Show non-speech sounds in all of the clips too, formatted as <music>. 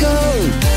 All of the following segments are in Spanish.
go.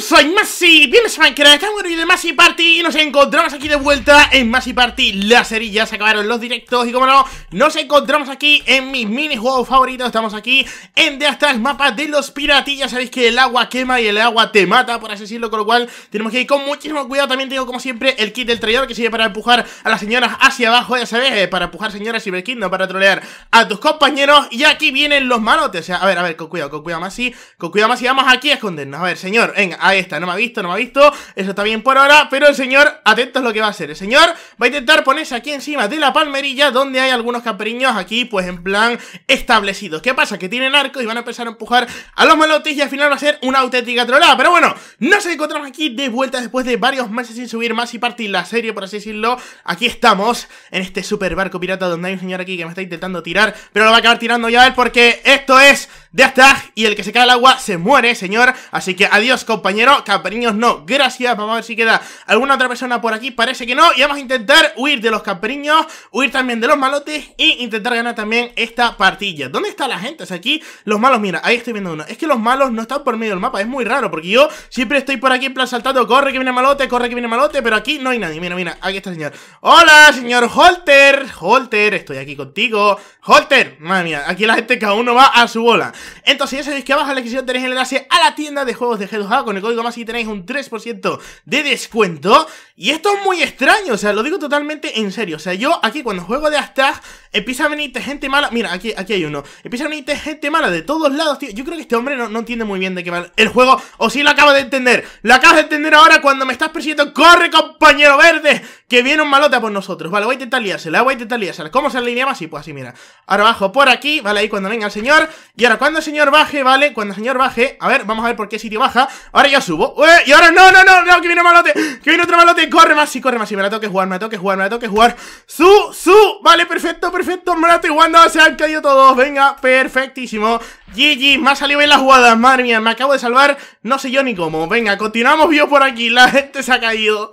Soy Masi, bienvenidos a Minecraft, estamos en el de Masi Party y nos encontramos aquí de vuelta en Masi Party Las ya se acabaron los directos y como no, nos encontramos aquí en mis minijuegos favoritos Estamos aquí en de hasta el mapa de los piratillas, sabéis que el agua quema y el agua te mata, por así decirlo Con lo cual tenemos que ir con muchísimo cuidado, también tengo como siempre el kit del traidor que sirve para empujar a las señoras hacia abajo Ya sabéis, eh, para empujar señoras y kit, no para trolear a tus compañeros Y aquí vienen los malotes, o sea, a ver, a ver, con cuidado, con cuidado Masi, con cuidado Masi, vamos aquí a escondernos a ver, señor, venga, ahí está, no me ha visto, no me ha visto Eso está bien por ahora, pero el señor, Atento es lo que va a hacer El señor va a intentar ponerse aquí encima de la palmerilla Donde hay algunos capriños aquí, pues en plan establecidos ¿Qué pasa? Que tienen arco y van a empezar a empujar a los malotes Y al final va a ser una auténtica trolada Pero bueno, nos encontramos aquí de vuelta después de varios meses sin subir más y partir la serie, por así decirlo Aquí estamos, en este super barco pirata donde hay un señor aquí que me está intentando tirar Pero lo va a acabar tirando ya él porque esto es de hasta y el que se cae al agua se muere, señor Así que adiós, compañero. Camperiños no. Gracias. Vamos a ver si queda alguna otra persona por aquí. Parece que no. Y vamos a intentar huir de los camperiños huir también de los malotes Y intentar ganar también esta partilla. ¿Dónde está la gente? O aquí los malos, mira, ahí estoy viendo uno. Es que los malos no están por medio del mapa. Es muy raro porque yo siempre estoy por aquí en plan saltando. Corre que viene malote, corre que viene malote. Pero aquí no hay nadie. Mira, mira. Aquí está el señor. Hola, señor Holter. Holter, estoy aquí contigo. Holter. Madre mía. Aquí la gente cada uno va a su bola. Entonces ya sabéis que abajo en la descripción tenéis el enlace a la tienda de juegos de G2A. Con el código más y tenéis un 3% de descuento. Y esto es muy extraño, o sea, lo digo totalmente en serio. O sea, yo aquí cuando juego de hasta empieza a venirte gente mala. Mira, aquí, aquí hay uno. Empieza a venirte gente mala de todos lados, tío. Yo creo que este hombre no, no entiende muy bien de qué va el juego. O si sí lo acaba de entender. Lo acabas de entender ahora cuando me estás persiguiendo. ¡Corre, compañero verde! Que viene un a por nosotros. Vale, voy a intentar liársela, voy a intentar liársela. ¿Cómo se alineaba? Pues sí, pues así, mira. Ahora bajo por aquí, vale, ahí cuando venga el señor. Y ahora cuando el señor baje, vale, cuando el señor baje. A ver, vamos a ver por qué sitio baja. Ahora ya subo. Y ahora no, no, no, no, que viene un malote. Que viene otro malote. Corre más, sí, corre más. Sí, me la tengo que jugar, me la tengo que jugar, me la tengo que jugar. Su, su. Vale, perfecto, perfecto. Me la estoy jugando. Se han caído todos. Venga, perfectísimo. GG, me ha salido bien las jugadas. Madre mía, me acabo de salvar. No sé yo ni cómo. Venga, continuamos vivo por aquí. La gente se ha caído.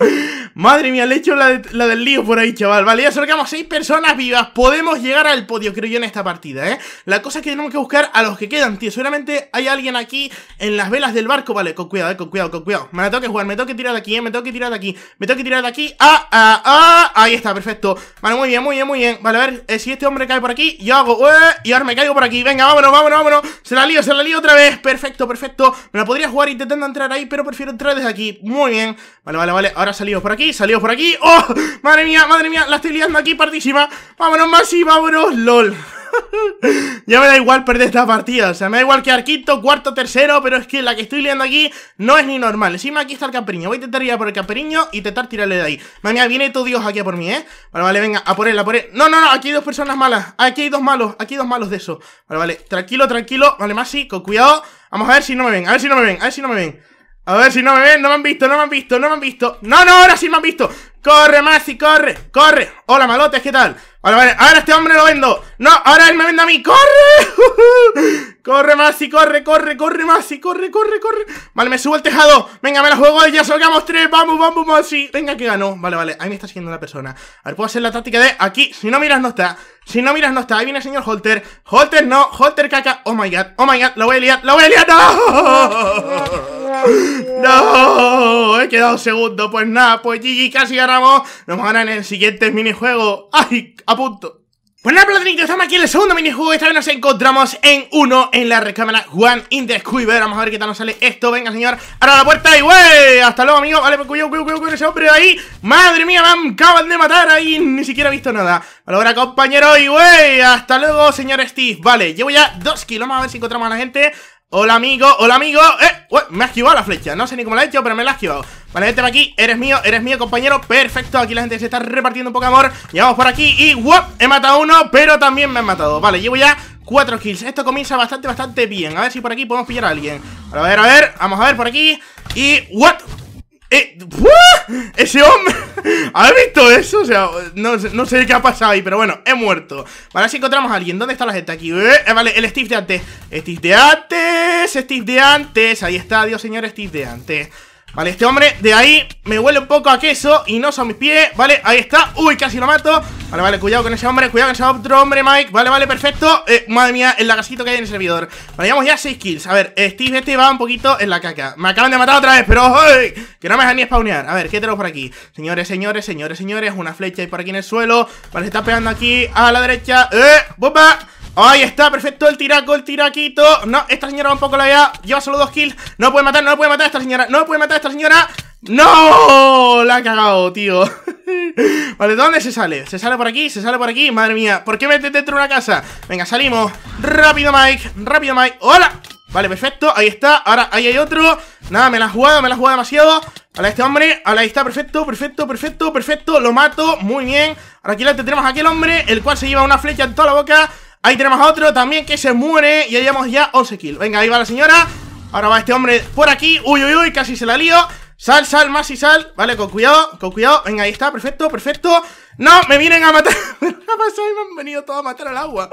Madre mía, le he hecho la la, del lío por ahí, chaval. Vale, ya solo Seis personas vivas. Podemos llegar al podio, creo yo, en esta partida, ¿eh? La cosa es que tenemos que buscar a los que quedan, tío. Seguramente hay alguien aquí en las velas del barco. Vale, con cuidado, eh, con cuidado, con cuidado. Me la tengo que jugar, me tengo que tirar de aquí, eh, me tengo que tirar de aquí. Me tengo que tirar de aquí. Ah, ah, ah. Ahí está, perfecto. Vale, muy bien, muy bien, muy bien. Vale, a ver eh, si este hombre cae por aquí. Yo hago, eh, y ahora me caigo por aquí. Venga, vámonos, vámonos, vámonos. Se la lío, se la lío otra vez. Perfecto, perfecto. Me la podría jugar intentando entrar ahí, pero prefiero entrar desde aquí. Muy bien. Vale, vale, vale. Ahora salimos por aquí, salimos por aquí. ¡Oh! <laughs> ¡Madre mía, madre mía! La estoy liando aquí partísima. ¡Vámonos, Masi, ¡Vámonos, LOL! <laughs> ya me da igual perder esta partida. O sea, me da igual que arquito cuarto, tercero. Pero es que la que estoy liando aquí no es ni normal. Encima aquí está el camperiño. Voy a intentar ir a por el camperiño y intentar tirarle de ahí. Madre mía, viene todo Dios aquí a por mí, ¿eh? Vale, vale, venga, a por él, a por él. No, no, no, aquí hay dos personas malas. Aquí hay dos malos, aquí hay dos malos de eso. Vale, vale, tranquilo, tranquilo. Vale, Masi, con cuidado. Vamos a ver si no me ven, a ver si no me ven, a ver si no me ven. A ver si no me ven, no me han visto, no me han visto, no me han visto. No, no, ahora sí me han visto. ¡Corre, Masi, corre! ¡Corre! ¡Hola, malotes! ¿Qué tal? Vale, vale, ahora este hombre lo vendo. ¡No! ¡Ahora él me vende a mí! ¡Corre! <laughs> ¡Corre, Masi! ¡Corre, corre, corre, Masi! ¡Corre, corre, corre! Vale, me subo al tejado. Venga, me la juego y ya salgamos tres. ¡Vamos, vamos, Masi! Venga, que ganó. Vale, vale. Ahí me está siguiendo la persona. A ver, puedo hacer la táctica de aquí. Si no miras, no está. Si no miras, no está. Ahí viene el señor Holter. Holter no. Holter caca. Oh my god. Oh my god. Lo voy a liar. Lo voy a liar. <laughs> ¡No! He quedado segundo. Pues nada, pues GG casi ganamos. Nos ganan en el siguiente minijuego. ¡Ay! A punto. Pues nada, estamos aquí en el segundo minijuego Esta vez nos encontramos en uno en la recámara One in the Vamos a ver qué tal nos sale esto, venga señor Ahora la puerta y wey, hasta luego amigo Vale, pues cuidado, cuidado, cuidado con ese hombre ahí Madre mía, me acaban de matar ahí Ni siquiera he visto nada Ahora compañero y wey, hasta luego señor Steve Vale, llevo ya dos kilos, vamos a ver si encontramos a la gente Hola amigo, hola amigo ¡Eh! me ha esquivado la flecha, no sé ni cómo la he hecho, pero me la ha esquivado Vale, vete aquí, eres mío, eres mío compañero Perfecto, aquí la gente se está repartiendo un poco de amor Llegamos por aquí y wow He matado uno, pero también me han matado Vale, llevo ya cuatro kills, esto comienza bastante, bastante bien A ver si por aquí podemos pillar a alguien A ver, a ver, vamos a ver por aquí Y... ¡what! Eh, ¡Ese hombre! ¿Has visto eso? O sea, no, sé qué ha pasado ahí, pero bueno, he muerto. Vale, si encontramos a alguien. ¿Dónde está la gente aquí? Eh, eh, vale, el Steve de antes. Steve de antes, Steve de antes. Ahí está, Dios señor Steve de antes. Vale, este hombre de ahí me huele un poco a queso y no son mis pies, vale, ahí está Uy, casi lo mato Vale, vale, cuidado con ese hombre, cuidado con ese otro hombre, Mike Vale, vale, perfecto eh, Madre mía, el lagacito que hay en el servidor Vale, llevamos ya 6 kills A ver, eh, Steve este va un poquito en la caca Me acaban de matar otra vez, pero ¡ay! Que no me dejan ni spawnear A ver, ¿qué tenemos por aquí? Señores, señores, señores, señores Una flecha ahí por aquí en el suelo Vale, se está pegando aquí a la derecha ¡Eh! ¡Bomba! Ahí está, perfecto, el tiraco, el tiraquito No, esta señora va un poco la vea, lleva solo dos kills No puede matar, no puede matar a esta señora No puede matar a esta señora ¡No! La ha cagado, tío <laughs> Vale, ¿dónde se sale? Se sale por aquí, se sale por aquí, madre mía ¿Por qué metes dentro de una casa? Venga, salimos Rápido, Mike, rápido, Mike ¡Hola! Vale, perfecto, ahí está Ahora, ahí hay otro Nada, me la ha jugado, me la ha jugado demasiado Hola, este hombre, ahora ahí está, perfecto, perfecto, perfecto, perfecto Lo mato, muy bien Ahora aquí la tendremos aquel hombre El cual se lleva una flecha en toda la boca Ahí tenemos a otro también que se muere Y ahí llevamos ya 11 kills Venga, ahí va la señora Ahora va este hombre por aquí Uy, uy, uy, casi se la lío Sal, sal, más y sal Vale, con cuidado, con cuidado Venga, ahí está, perfecto, perfecto ¡No! ¡Me vienen a matar! <laughs> me han venido todos a matar al agua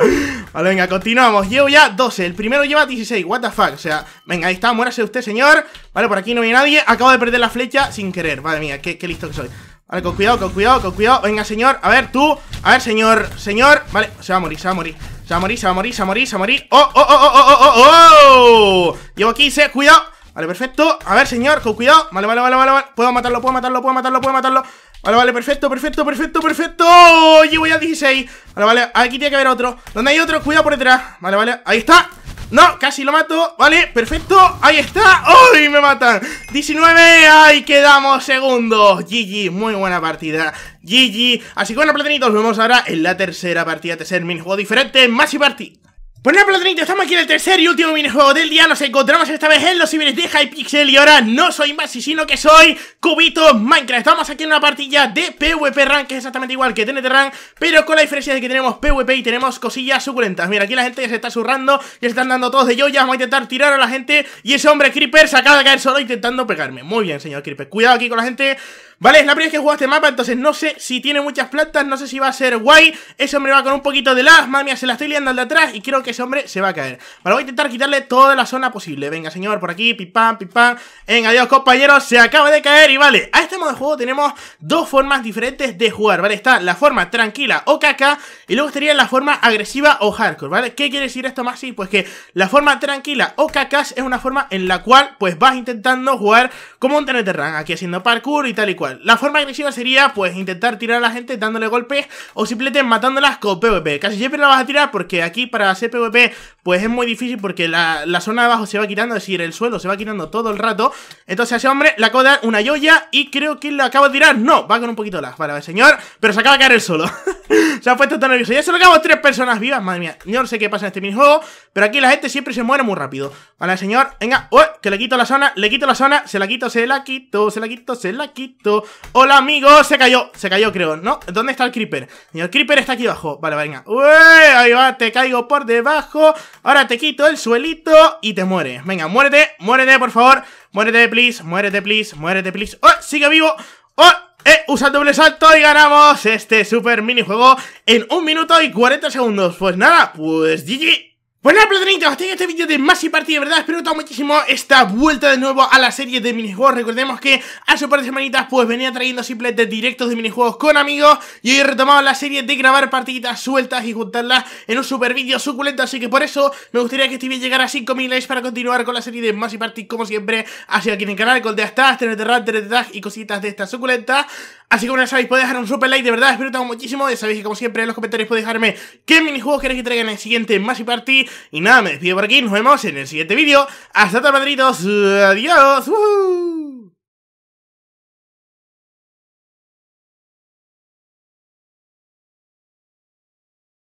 Vale, venga, continuamos Llevo ya 12 El primero lleva 16 What the fuck O sea, venga, ahí está Muérase usted, señor Vale, por aquí no hay nadie Acabo de perder la flecha sin querer Vale, mía, qué, qué listo que soy Vale, con cuidado, con cuidado, con cuidado Venga, señor A ver, tú A ver, señor Señor Vale, se va a morir, se va a morir se va a morir, se va a morir, se va a morir, se va a morir ¡Oh, oh, oh, oh, oh, oh, oh! oh. Llevo 15, cuidado Vale, perfecto A ver, señor, con cuidado Vale, vale, vale, vale Puedo matarlo, puedo matarlo, puedo matarlo, puedo matarlo Vale, vale, perfecto, perfecto, perfecto, perfecto Llevo ya 16 Vale, vale, aquí tiene que haber otro ¿Dónde hay otro? Cuidado por detrás Vale, vale, ahí está no, casi lo mato Vale, perfecto, ahí está ¡Uy, me matan! 19, ¡Ay! quedamos segundos GG, muy buena partida GG, así que bueno, platinitos, nos vemos ahora en la tercera partida Tercer minijuego diferente, y Party pues nada, estamos aquí en el tercer y último minijuego del día Nos encontramos esta vez en los civiles de Hypixel Y ahora no soy Masi, sino que soy Cubito Minecraft Estamos aquí en una partilla de PvP Rank Que es exactamente igual que TNT Rank Pero con la diferencia de que tenemos PvP y tenemos cosillas suculentas Mira, aquí la gente ya se está zurrando Ya se están dando todos de yo, vamos a intentar tirar a la gente Y ese hombre Creeper se acaba de caer solo intentando pegarme Muy bien, señor Creeper, cuidado aquí con la gente Vale, es la primera vez que juego este mapa, entonces no sé si tiene muchas plantas No sé si va a ser guay Ese hombre va con un poquito de Las mami, se la estoy liando al de atrás Y creo que ese hombre se va a caer. Vale, voy a intentar quitarle toda la zona posible. Venga, señor, por aquí, pipam, pipam. venga, adiós, compañeros, se acaba de caer y vale. A este modo de juego tenemos dos formas diferentes de jugar, ¿vale? Está la forma tranquila o caca y luego estaría la forma agresiva o hardcore, ¿vale? ¿Qué quiere decir esto, más Maxi? Pues que la forma tranquila o cacas es una forma en la cual, pues, vas intentando jugar como un terran aquí haciendo parkour y tal y cual. La forma agresiva sería, pues, intentar tirar a la gente dándole golpes o simplemente matándolas con PvP. Casi siempre la vas a tirar porque aquí para hacer PvP pues es muy difícil porque la, zona de abajo se va quitando, es decir, el suelo se va quitando todo el rato. Entonces a ese hombre le acabo de una joya y creo que le acabo de tirar. No, va con un poquito de lag, vale, señor, pero se acaba de caer el suelo. <laughs> <laughs> se ha puesto tan nervioso. Ya solo quedamos tres personas vivas, madre mía. Yo no sé qué pasa en este juego pero aquí la gente siempre se muere muy rápido. Vale, señor, venga, oh, que le quito la zona, le quito la zona, se la quito, se la quito, se la quito, se la quito. Hola, amigo, se cayó, se cayó, creo, ¿no? ¿Dónde está el creeper? Señor, el creeper está aquí abajo. Vale, venga. Uy, ahí va, te caigo por debajo. Ahora te quito el suelito y te muere Venga, muérete, muérete, por favor. Muérete, please, muérete, please, muérete, please. ¡Oh, sigue vivo! ¡Oh! Eh, usa doble salto y ganamos este super minijuego en un minuto y 40 segundos. Pues nada, pues GG. Buenas platanitos, hasta este vídeo de más y Party, de verdad, espero que muchísimo esta vuelta de nuevo a la serie de minijuegos Recordemos que hace un par de semanitas pues venía trayendo simplemente directos de minijuegos con amigos Y hoy he retomado la serie de grabar partiditas sueltas y juntarlas en un super vídeo suculento Así que por eso me gustaría que este vídeo llegara a 5000 likes para continuar con la serie de más y Party como siempre Hacia aquí en el canal con Deastas, TNT Tag y cositas de estas suculentas Así que como ya sabéis, podéis dejar un super like, de verdad, espero que tengo muchísimo. Ya sabéis que como siempre en los comentarios podéis dejarme qué minijuegos queréis que traigan en el siguiente Massive Party. Y nada, me despido por aquí, nos vemos en el siguiente vídeo. Hasta tarde, madritos. Adiós.